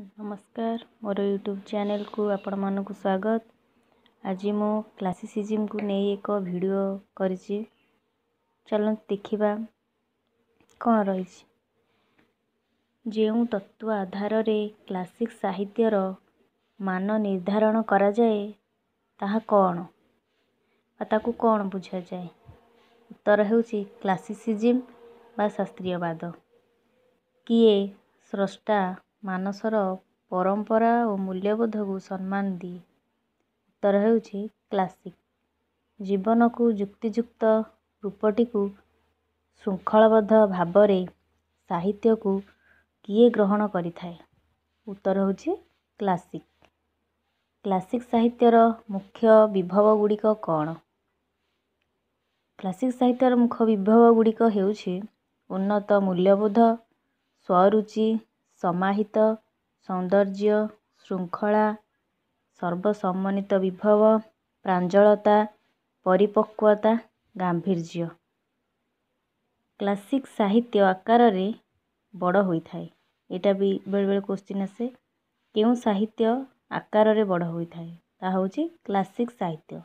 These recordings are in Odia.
ନମସ୍କାର ମୋର ୟୁଟ୍ୟୁବ୍ ଚ୍ୟାନେଲ୍କୁ ଆପଣମାନଙ୍କୁ ସ୍ୱାଗତ ଆଜି ମୁଁ କ୍ଲାସିସିଜିମ୍କୁ ନେଇ ଏକ ଭିଡ଼ିଓ କରିଛି ଚାଲନ୍ତୁ ଦେଖିବା କ'ଣ ରହିଛି ଯେଉଁ ତତ୍ତ୍ୱ ଆଧାରରେ କ୍ଲାସିକ୍ ସାହିତ୍ୟର ମାନ ନିର୍ଦ୍ଧାରଣ କରାଯାଏ ତାହା କ'ଣ ବା ତାକୁ କ'ଣ ବୁଝାଯାଏ ଉତ୍ତର ହେଉଛି କ୍ଲାସିସିଜିମ୍ ବା ଶାସ୍ତ୍ରୀୟବାଦ କିଏ ସ୍ରଷ୍ଟା ମାନସର ପରମ୍ପରା ଓ ମୂଲ୍ୟବୋଧକୁ ସମ୍ମାନ ଦିଏ ଉତ୍ତର ହେଉଛି କ୍ଲାସିକ୍ ଜୀବନକୁ ଯୁକ୍ତିଯୁକ୍ତ ରୂପଟିକୁ ଶୃଙ୍ଖଳବଦ୍ଧ ଭାବରେ ସାହିତ୍ୟକୁ କିଏ ଗ୍ରହଣ କରିଥାଏ ଉତ୍ତର ହେଉଛି କ୍ଲାସିକ୍ କ୍ଲାସିକ୍ ସାହିତ୍ୟର ମୁଖ୍ୟ ବିଭବ ଗୁଡ଼ିକ କ'ଣ କ୍ଲାସିକ୍ ସାହିତ୍ୟର ମୁଖ୍ୟ ବିଭବ ଗୁଡ଼ିକ ହେଉଛି ଉନ୍ନତ ମୂଲ୍ୟବୋଧ ସ୍ୱରୁଚି ସମାହିତ ସୌନ୍ଦର୍ଯ୍ୟ ଶୃଙ୍ଖଳା ସର୍ବସମ୍ମନିତ ବିଭବ ପ୍ରାଞ୍ଜଳତା ପରିପକ୍ୱତା ଗାମ୍ଭୀର୍ଯ୍ୟ କ୍ଲାସିକ୍ ସାହିତ୍ୟ ଆକାରରେ ବଡ଼ ହୋଇଥାଏ ଏଇଟା ବି ବେଳେବେଳେ କୋଶ୍ଚିନ୍ ଆସେ କେଉଁ ସାହିତ୍ୟ ଆକାରରେ ବଡ଼ ହୋଇଥାଏ ତାହା ହେଉଛି କ୍ଲାସିକ୍ ସାହିତ୍ୟ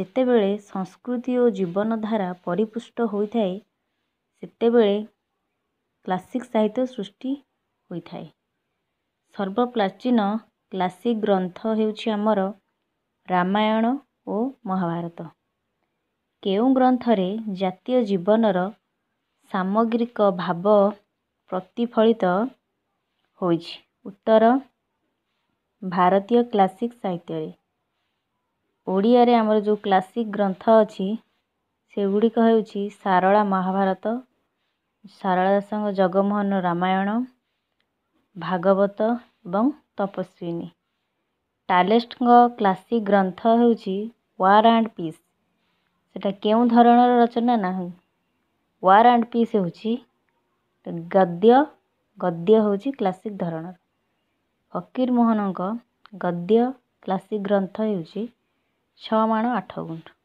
ଯେତେବେଳେ ସଂସ୍କୃତି ଓ ଜୀବନଧାରା ପରିପୁଷ୍ଟ ହୋଇଥାଏ ସେତେବେଳେ କ୍ଲାସିକ୍ ସାହିତ୍ୟ ସୃଷ୍ଟି ହୋଇଥାଏ ସର୍ବପ୍ରାଚୀନ କ୍ଲାସିକ୍ ଗ୍ରନ୍ଥ ହେଉଛି ଆମର ରାମାୟଣ ଓ ମହାଭାରତ କେଉଁ ଗ୍ରନ୍ଥରେ ଜାତୀୟ ଜୀବନର ସାମଗ୍ରିକ ଭାବ ପ୍ରତିଫଳିତ ହୋଇଛି ଉତ୍ତର ଭାରତୀୟ କ୍ଲାସିକ୍ ସାହିତ୍ୟରେ ଓଡ଼ିଆରେ ଆମର ଯେଉଁ କ୍ଲାସିକ୍ ଗ୍ରନ୍ଥ ଅଛି ସେଗୁଡ଼ିକ ହେଉଛି ସାରଳା ମହାଭାରତ ସାରଳା ଦାସଙ୍କ ଜଗମୋହନ ରାମାୟଣ ଭାଗବତ ଏବଂ ତପସ୍ୱିନୀ ଟାଲେଷ୍ଟଙ୍କ କ୍ଲାସିକ୍ ଗ୍ରନ୍ଥ ହେଉଛି ୱାର୍ ଆଣ୍ଡ ପିସ୍ ସେଇଟା କେଉଁ ଧରଣର ରଚନା ନାହିଁ ୱାର୍ ଆଣ୍ଡ ପିସ୍ ହେଉଛି ଗଦ୍ୟ ଗଦ୍ୟ ହେଉଛି କ୍ଲାସିକ୍ ଧରଣର ଫକୀରମୋହନଙ୍କ ଗଦ୍ୟ କ୍ଲାସିକ୍ ଗ୍ରନ୍ଥ ହେଉଛି ଛଅ ମାଣ ଆଠ ଗୁଣ୍ଠ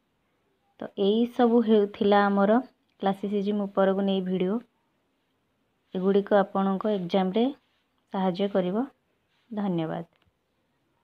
ତ ଏଇସବୁ ହେଉଥିଲା ଆମର କ୍ଲାସିସିଜିମ୍ ଉପରକୁ ନେଇ ଭିଡ଼ିଓ ଏଗୁଡ଼ିକ ଆପଣଙ୍କ ଏକ୍ଜାମ୍ରେ ସାହାଯ୍ୟ କରିବ ଧନ୍ୟବାଦ